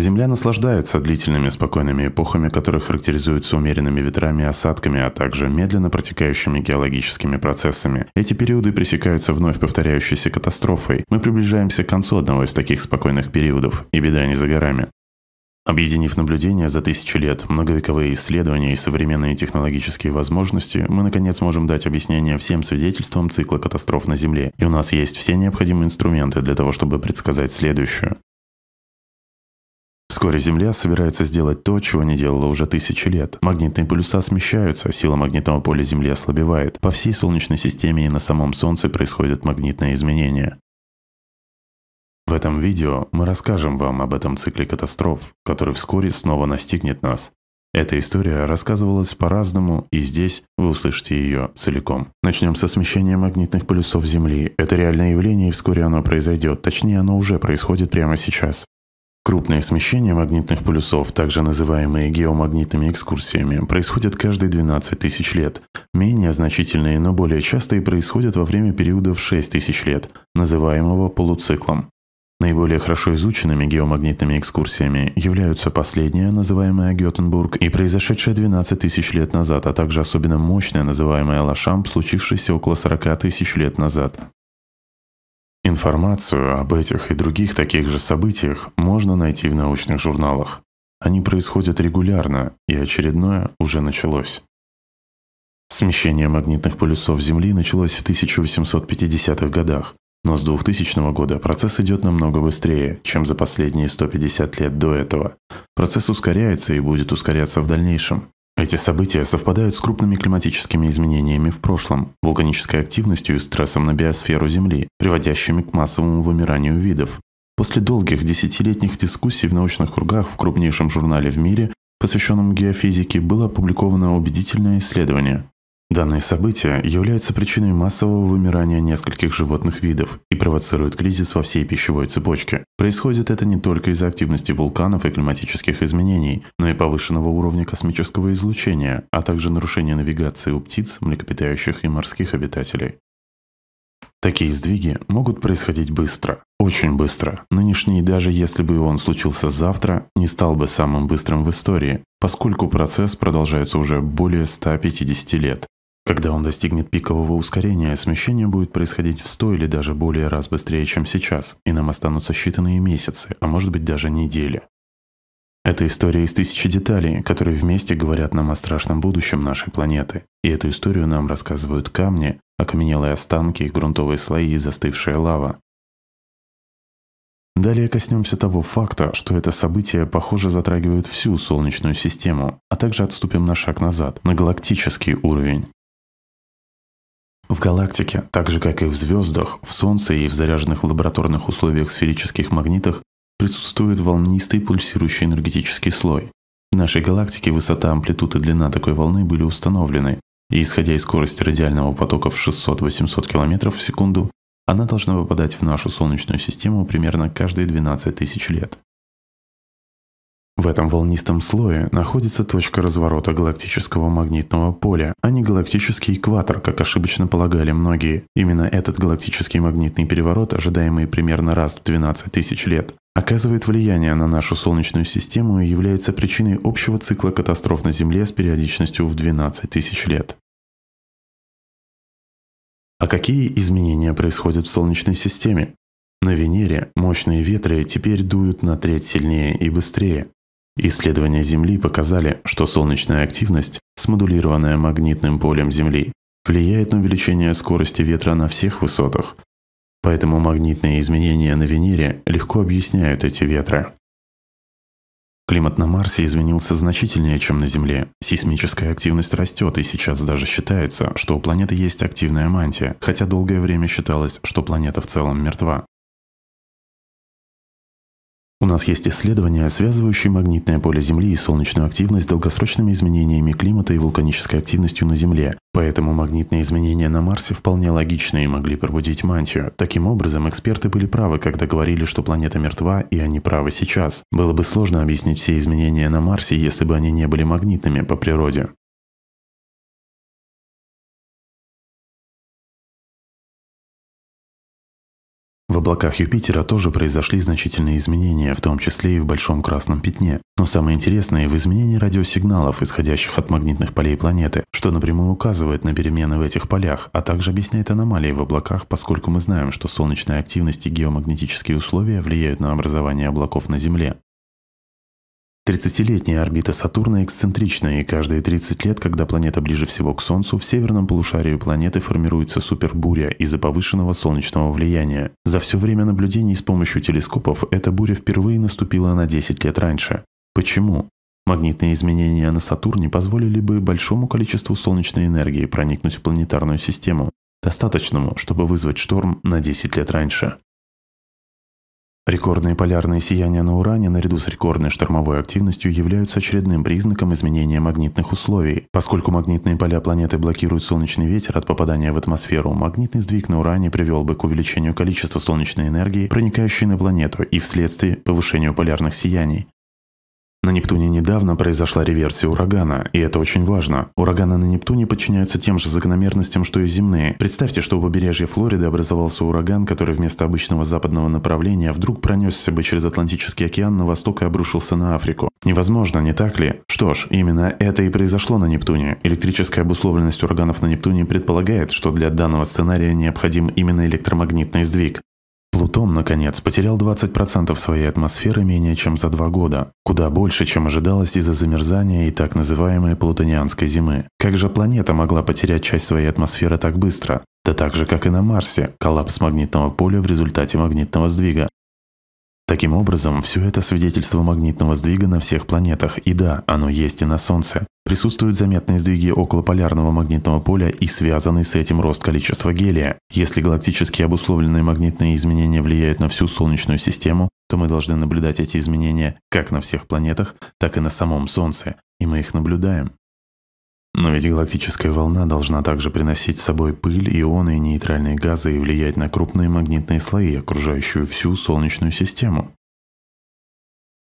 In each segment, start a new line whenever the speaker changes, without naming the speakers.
Земля наслаждается длительными спокойными эпохами, которые характеризуются умеренными ветрами и осадками, а также медленно протекающими геологическими процессами. Эти периоды пресекаются вновь повторяющейся катастрофой. Мы приближаемся к концу одного из таких спокойных периодов, и беда не за горами. Объединив наблюдения за тысячи лет, многовековые исследования и современные технологические возможности, мы наконец можем дать объяснение всем свидетельствам цикла катастроф на Земле, и у нас есть все необходимые инструменты для того, чтобы предсказать следующую. Вскоре Земля собирается сделать то, чего не делала уже тысячи лет. Магнитные полюса смещаются, сила магнитного поля Земли ослабевает. По всей Солнечной системе и на самом Солнце происходят магнитные изменения. В этом видео мы расскажем вам об этом цикле катастроф, который вскоре снова настигнет нас. Эта история рассказывалась по-разному, и здесь вы услышите ее целиком. Начнем со смещения магнитных полюсов Земли. Это реальное явление, и вскоре оно произойдет. Точнее, оно уже происходит прямо сейчас. Крупные смещения магнитных полюсов, также называемые геомагнитными экскурсиями, происходят каждые 12 тысяч лет. Менее значительные, но более частые происходят во время периодов 6 тысяч лет, называемого полуциклом. Наиболее хорошо изученными геомагнитными экскурсиями являются последняя, называемая Гетенбург, и произошедшая 12 тысяч лет назад, а также особенно мощная, называемая Лошамп, случившаяся около 40 тысяч лет назад. Информацию об этих и других таких же событиях можно найти в научных журналах. Они происходят регулярно, и очередное уже началось. Смещение магнитных полюсов Земли началось в 1850-х годах, но с 2000 года процесс идет намного быстрее, чем за последние 150 лет до этого. Процесс ускоряется и будет ускоряться в дальнейшем. Эти события совпадают с крупными климатическими изменениями в прошлом, вулканической активностью и стрессом на биосферу Земли, приводящими к массовому вымиранию видов. После долгих десятилетних дискуссий в научных кругах в крупнейшем журнале в мире, посвященном геофизике, было опубликовано убедительное исследование, Данные события являются причиной массового вымирания нескольких животных видов и провоцируют кризис во всей пищевой цепочке. Происходит это не только из-за активности вулканов и климатических изменений, но и повышенного уровня космического излучения, а также нарушения навигации у птиц, млекопитающих и морских обитателей. Такие сдвиги могут происходить быстро, очень быстро. Нынешний, даже если бы он случился завтра, не стал бы самым быстрым в истории, поскольку процесс продолжается уже более 150 лет. Когда он достигнет пикового ускорения, смещение будет происходить в 100 или даже более раз быстрее, чем сейчас, и нам останутся считанные месяцы, а может быть даже недели. Это история из тысячи деталей, которые вместе говорят нам о страшном будущем нашей планеты. И эту историю нам рассказывают камни, окаменелые останки, грунтовые слои и застывшая лава. Далее коснемся того факта, что это событие, похоже, затрагивает всю Солнечную систему, а также отступим на шаг назад, на галактический уровень. В галактике, так же как и в звездах, в Солнце и в заряженных в лабораторных условиях сферических магнитах присутствует волнистый пульсирующий энергетический слой. В нашей галактике высота, амплитуда и длина такой волны были установлены, и исходя из скорости радиального потока в 600-800 км в секунду, она должна попадать в нашу Солнечную систему примерно каждые 12 тысяч лет. В этом волнистом слое находится точка разворота галактического магнитного поля, а не галактический экватор, как ошибочно полагали многие. Именно этот галактический магнитный переворот, ожидаемый примерно раз в 12 тысяч лет, оказывает влияние на нашу Солнечную систему и является причиной общего цикла катастроф на Земле с периодичностью в 12 тысяч лет. А какие изменения происходят в Солнечной системе? На Венере мощные ветры теперь дуют на треть сильнее и быстрее. Исследования Земли показали, что солнечная активность, смодулированная магнитным полем Земли, влияет на увеличение скорости ветра на всех высотах. Поэтому магнитные изменения на Венере легко объясняют эти ветры. Климат на Марсе изменился значительнее, чем на Земле. Сейсмическая активность растет, и сейчас даже считается, что у планеты есть активная мантия, хотя долгое время считалось, что планета в целом мертва. У нас есть исследования, связывающие магнитное поле Земли и солнечную активность с долгосрочными изменениями климата и вулканической активностью на Земле, поэтому магнитные изменения на Марсе вполне логичны и могли пробудить мантию. Таким образом, эксперты были правы, когда говорили, что планета мертва, и они правы сейчас. Было бы сложно объяснить все изменения на Марсе, если бы они не были магнитными по природе. облаках Юпитера тоже произошли значительные изменения, в том числе и в Большом Красном Пятне. Но самое интересное в изменении радиосигналов, исходящих от магнитных полей планеты, что напрямую указывает на перемены в этих полях, а также объясняет аномалии в облаках, поскольку мы знаем, что солнечная активность и геомагнетические условия влияют на образование облаков на Земле. 30-летняя орбита Сатурна эксцентрична, и каждые 30 лет, когда планета ближе всего к Солнцу, в северном полушарии планеты формируется супербуря из-за повышенного солнечного влияния. За все время наблюдений с помощью телескопов эта буря впервые наступила на 10 лет раньше. Почему? Магнитные изменения на Сатурне позволили бы большому количеству солнечной энергии проникнуть в планетарную систему, достаточному, чтобы вызвать шторм на 10 лет раньше. Рекордные полярные сияния на Уране наряду с рекордной штормовой активностью являются очередным признаком изменения магнитных условий. Поскольку магнитные поля планеты блокируют солнечный ветер от попадания в атмосферу, магнитный сдвиг на Уране привел бы к увеличению количества солнечной энергии, проникающей на планету, и вследствие повышению полярных сияний. На Нептуне недавно произошла реверсия урагана, и это очень важно. Ураганы на Нептуне подчиняются тем же закономерностям, что и земные. Представьте, что у побережья Флориды образовался ураган, который вместо обычного западного направления вдруг пронесся бы через Атлантический океан на восток и обрушился на Африку. Невозможно, не так ли? Что ж, именно это и произошло на Нептуне. Электрическая обусловленность ураганов на Нептуне предполагает, что для данного сценария необходим именно электромагнитный сдвиг. Плутон, наконец, потерял 20% своей атмосферы менее чем за два года, куда больше, чем ожидалось из-за замерзания и так называемой плутонианской зимы. Как же планета могла потерять часть своей атмосферы так быстро? Да так же, как и на Марсе, коллапс магнитного поля в результате магнитного сдвига. Таким образом, все это свидетельство магнитного сдвига на всех планетах, и да, оно есть и на Солнце. Присутствуют заметные сдвиги около полярного магнитного поля и связанный с этим рост количества гелия. Если галактически обусловленные магнитные изменения влияют на всю Солнечную систему, то мы должны наблюдать эти изменения как на всех планетах, так и на самом Солнце, и мы их наблюдаем. Но ведь галактическая волна должна также приносить с собой пыль, ионы и нейтральные газы и влиять на крупные магнитные слои, окружающую всю Солнечную систему.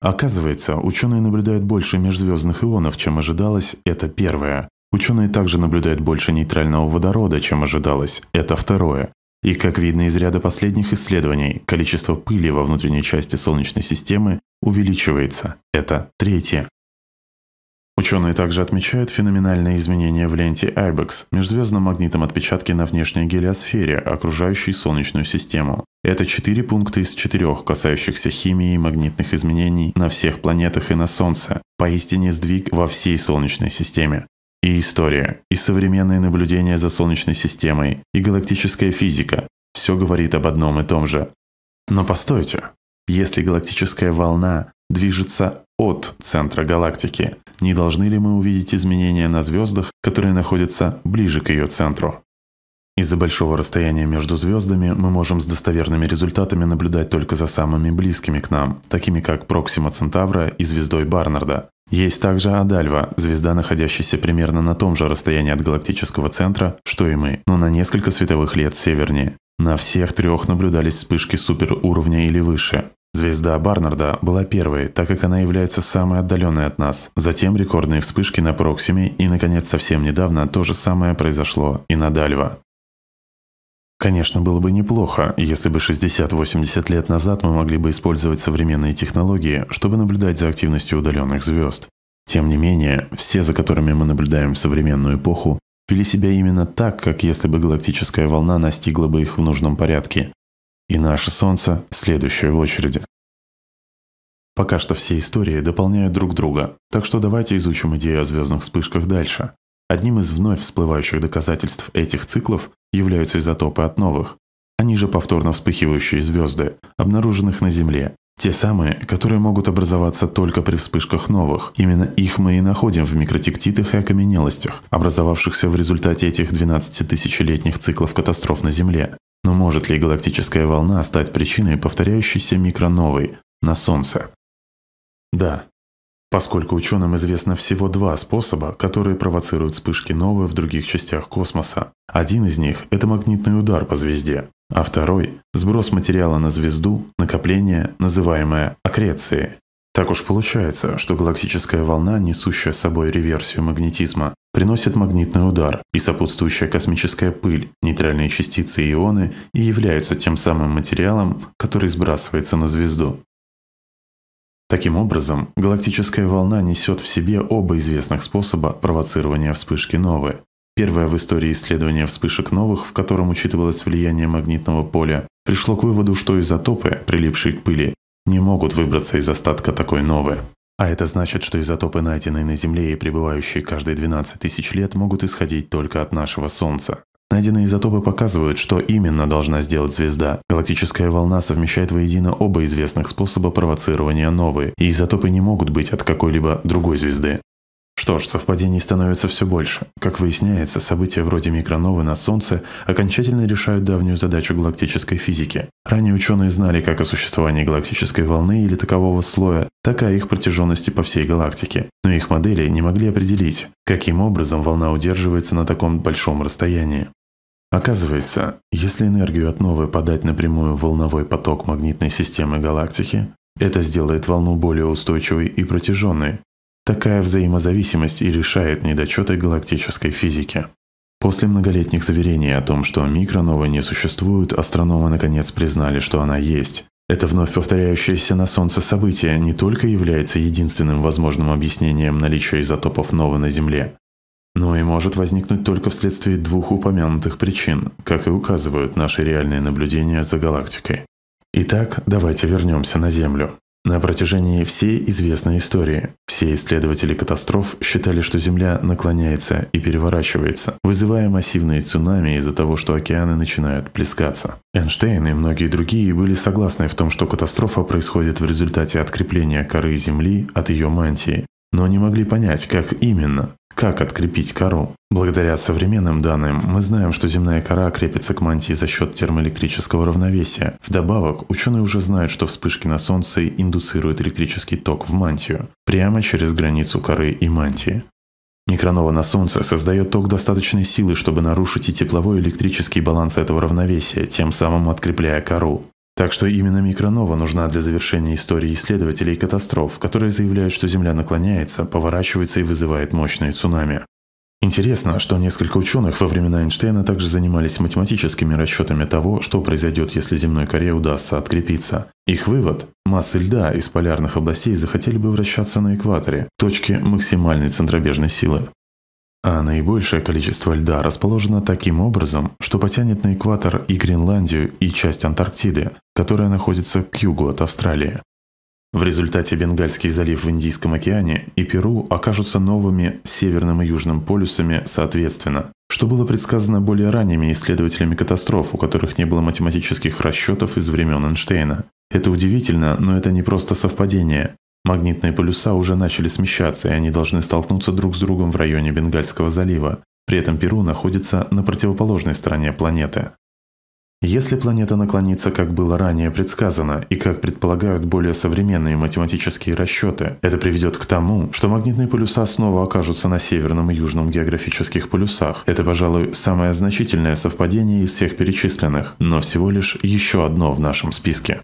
Оказывается, ученые наблюдают больше межзвездных ионов, чем ожидалось, это первое. Ученые также наблюдают больше нейтрального водорода, чем ожидалось, это второе. И, как видно из ряда последних исследований, количество пыли во внутренней части Солнечной системы увеличивается, это третье. Ученые также отмечают феноменальные изменения в ленте Айбекс, межзвездном магнитном отпечатке на внешней гелиосфере, окружающей Солнечную систему. Это четыре пункта из четырех, касающихся химии и магнитных изменений на всех планетах и на Солнце. Поистине сдвиг во всей Солнечной системе. И история, и современные наблюдения за Солнечной системой, и галактическая физика – все говорит об одном и том же. Но постойте, если галактическая волна движется от центра галактики. Не должны ли мы увидеть изменения на звездах, которые находятся ближе к ее центру? Из-за большого расстояния между звездами мы можем с достоверными результатами наблюдать только за самыми близкими к нам, такими как Проксима Центавра и звездой Барнарда. Есть также Адальва, звезда, находящаяся примерно на том же расстоянии от галактического центра, что и мы, но на несколько световых лет севернее. На всех трех наблюдались вспышки суперуровня или выше. Звезда Барнарда была первой, так как она является самой отдаленной от нас. Затем рекордные вспышки на Проксиме и, наконец, совсем недавно то же самое произошло и на Дальва. Конечно, было бы неплохо, если бы 60-80 лет назад мы могли бы использовать современные технологии, чтобы наблюдать за активностью удаленных звезд. Тем не менее, все, за которыми мы наблюдаем в современную эпоху, вели себя именно так, как если бы галактическая волна настигла бы их в нужном порядке, и наше Солнце следующее в очереди. Пока что все истории дополняют друг друга, так что давайте изучим идею о звездных вспышках дальше. Одним из вновь всплывающих доказательств этих циклов являются изотопы от новых, они же повторно вспыхивающие звезды, обнаруженных на Земле. Те самые, которые могут образоваться только при вспышках новых. Именно их мы и находим в микротектитах и окаменелостях, образовавшихся в результате этих 12 тысячелетних циклов катастроф на Земле. Но может ли галактическая волна стать причиной повторяющейся микроновой на Солнце? Да, поскольку ученым известно всего два способа, которые провоцируют вспышки новые в других частях космоса. Один из них – это магнитный удар по звезде, а второй – сброс материала на звезду, накопление, называемое аккрецией. Так уж получается, что галактическая волна, несущая с собой реверсию магнетизма, приносит магнитный удар, и сопутствующая космическая пыль, нейтральные частицы и ионы и являются тем самым материалом, который сбрасывается на звезду. Таким образом, галактическая волна несет в себе оба известных способа провоцирования вспышки новой. Первое в истории исследования вспышек новых, в котором учитывалось влияние магнитного поля, пришло к выводу, что изотопы, прилипшие к пыли, не могут выбраться из остатка такой новой. А это значит, что изотопы, найденные на Земле и пребывающие каждые 12 тысяч лет, могут исходить только от нашего Солнца. Найденные изотопы показывают, что именно должна сделать звезда. Галактическая волна совмещает воедино оба известных способа провоцирования новой, и изотопы не могут быть от какой-либо другой звезды. Что ж, совпадений становится все больше. Как выясняется, события вроде микроновы на Солнце окончательно решают давнюю задачу галактической физики. Ранее ученые знали как о существовании галактической волны или такового слоя, так и о их протяженности по всей галактике. Но их модели не могли определить, каким образом волна удерживается на таком большом расстоянии. Оказывается, если энергию от новой подать напрямую в волновой поток магнитной системы галактики, это сделает волну более устойчивой и протяженной, Такая взаимозависимость и решает недочеты галактической физики. После многолетних заверений о том, что микронова не существует, астрономы наконец признали, что она есть. Это вновь повторяющееся на Солнце событие не только является единственным возможным объяснением наличия изотопов новы на Земле, но и может возникнуть только вследствие двух упомянутых причин, как и указывают наши реальные наблюдения за галактикой. Итак, давайте вернемся на Землю. На протяжении всей известной истории все исследователи катастроф считали, что Земля наклоняется и переворачивается, вызывая массивные цунами из-за того, что океаны начинают плескаться. Эйнштейн и многие другие были согласны в том, что катастрофа происходит в результате открепления коры Земли от ее мантии, но не могли понять, как именно. Как открепить кору? Благодаря современным данным мы знаем, что земная кора крепится к мантии за счет термоэлектрического равновесия. Вдобавок, ученые уже знают, что вспышки на Солнце индуцируют электрический ток в мантию, прямо через границу коры и мантии. Микронова на Солнце создает ток достаточной силы, чтобы нарушить и тепловой и электрический баланс этого равновесия, тем самым открепляя кору. Так что именно микронова нужна для завершения истории исследователей катастроф, которые заявляют, что Земля наклоняется, поворачивается и вызывает мощные цунами. Интересно, что несколько ученых во времена Эйнштейна также занимались математическими расчетами того, что произойдет, если земной коре удастся открепиться. Их вывод – массы льда из полярных областей захотели бы вращаться на экваторе, точке максимальной центробежной силы а наибольшее количество льда расположено таким образом, что потянет на экватор и Гренландию, и часть Антарктиды, которая находится к югу от Австралии. В результате Бенгальский залив в Индийском океане и Перу окажутся новыми северным и южным полюсами соответственно, что было предсказано более ранними исследователями катастроф, у которых не было математических расчетов из времен Эйнштейна. Это удивительно, но это не просто совпадение. Магнитные полюса уже начали смещаться, и они должны столкнуться друг с другом в районе Бенгальского залива. При этом Перу находится на противоположной стороне планеты. Если планета наклонится, как было ранее предсказано, и как предполагают более современные математические расчеты, это приведет к тому, что магнитные полюса снова окажутся на северном и южном географических полюсах. Это, пожалуй, самое значительное совпадение из всех перечисленных, но всего лишь еще одно в нашем списке.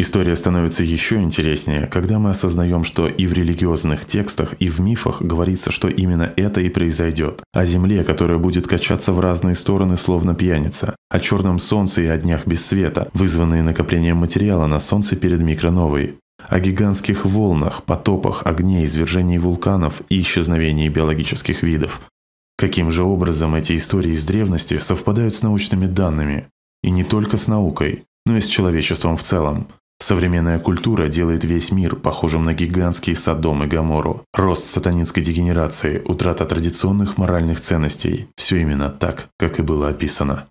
История становится еще интереснее, когда мы осознаем, что и в религиозных текстах, и в мифах говорится, что именно это и произойдет. О земле, которая будет качаться в разные стороны, словно пьяница. О черном солнце и о днях без света, вызванные накоплением материала на солнце перед микроновой. О гигантских волнах, потопах, огне, извержении вулканов и исчезновении биологических видов. Каким же образом эти истории из древности совпадают с научными данными? И не только с наукой, но и с человечеством в целом. Современная культура делает весь мир похожим на гигантский Содом и Гамору. Рост сатанинской дегенерации, утрата традиционных моральных ценностей – все именно так, как и было описано.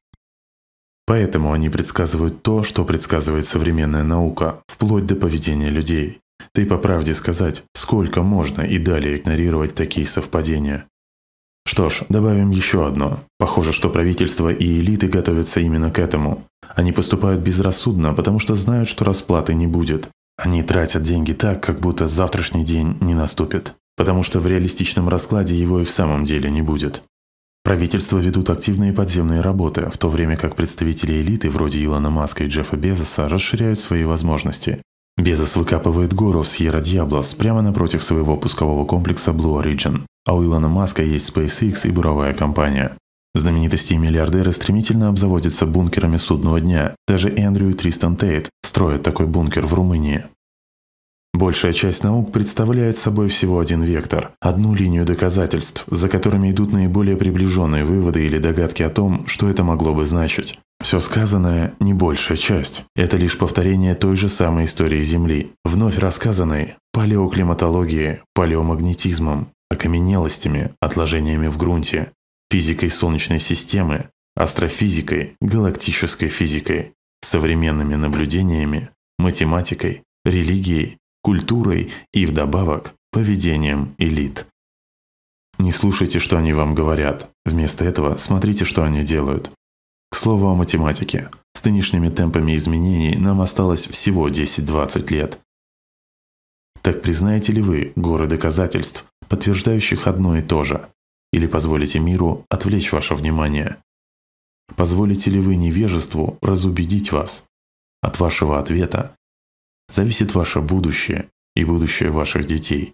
Поэтому они предсказывают то, что предсказывает современная наука, вплоть до поведения людей. Ты по правде сказать, сколько можно и далее игнорировать такие совпадения. Что ж, добавим еще одно. Похоже, что правительство и элиты готовятся именно к этому. Они поступают безрассудно, потому что знают, что расплаты не будет. Они тратят деньги так, как будто завтрашний день не наступит. Потому что в реалистичном раскладе его и в самом деле не будет. Правительство ведут активные подземные работы, в то время как представители элиты вроде Илона Маска и Джеффа Безоса расширяют свои возможности. Безос выкапывает гору в Сьерра-Диаблос прямо напротив своего пускового комплекса Blue Origin, а у Илона Маска есть SpaceX и буровая компания. Знаменитости и миллиардеры стремительно обзаводятся бункерами судного дня. Даже Эндрю Тристан Тейт строит такой бункер в Румынии. Большая часть наук представляет собой всего один вектор, одну линию доказательств, за которыми идут наиболее приближенные выводы или догадки о том, что это могло бы значить. Все сказанное – не большая часть. Это лишь повторение той же самой истории Земли, вновь рассказанной палеоклиматологией, палеомагнетизмом, окаменелостями, отложениями в грунте, физикой Солнечной системы, астрофизикой, галактической физикой, современными наблюдениями, математикой, религией культурой и, вдобавок, поведением элит. Не слушайте, что они вам говорят. Вместо этого смотрите, что они делают. К слову о математике. С нынешними темпами изменений нам осталось всего 10-20 лет. Так признаете ли вы горы доказательств, подтверждающих одно и то же? Или позволите миру отвлечь ваше внимание? Позволите ли вы невежеству разубедить вас? От вашего ответа зависит ваше будущее и будущее ваших детей.